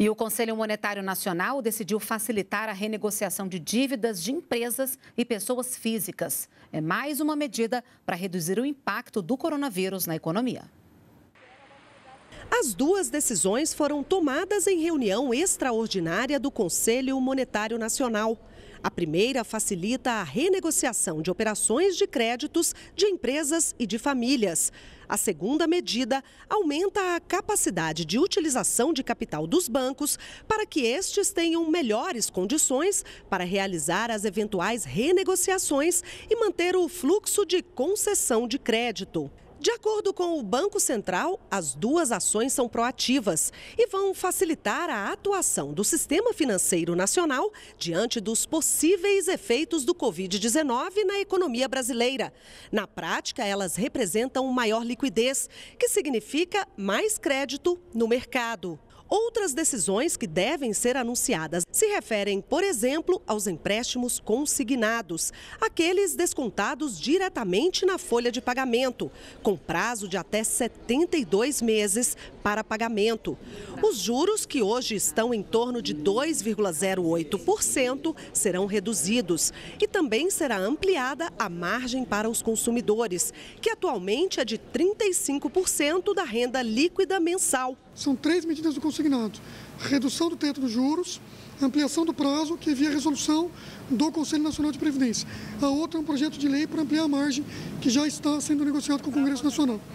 E o Conselho Monetário Nacional decidiu facilitar a renegociação de dívidas de empresas e pessoas físicas. É mais uma medida para reduzir o impacto do coronavírus na economia. As duas decisões foram tomadas em reunião extraordinária do Conselho Monetário Nacional. A primeira facilita a renegociação de operações de créditos de empresas e de famílias. A segunda medida aumenta a capacidade de utilização de capital dos bancos para que estes tenham melhores condições para realizar as eventuais renegociações e manter o fluxo de concessão de crédito. De acordo com o Banco Central, as duas ações são proativas e vão facilitar a atuação do sistema financeiro nacional diante dos possíveis efeitos do Covid-19 na economia brasileira. Na prática, elas representam maior liquidez, que significa mais crédito no mercado. Outras decisões que devem ser anunciadas se referem, por exemplo, aos empréstimos consignados, aqueles descontados diretamente na folha de pagamento, com prazo de até 72 meses para pagamento. Os juros, que hoje estão em torno de 2,08%, serão reduzidos e também será ampliada a margem para os consumidores, que atualmente é de 35% da renda líquida mensal. São três medidas do consignado: redução do teto dos juros, ampliação do prazo, que via resolução do Conselho Nacional de Previdência. A outra é um projeto de lei para ampliar a margem que já está sendo negociado com o Congresso Nacional.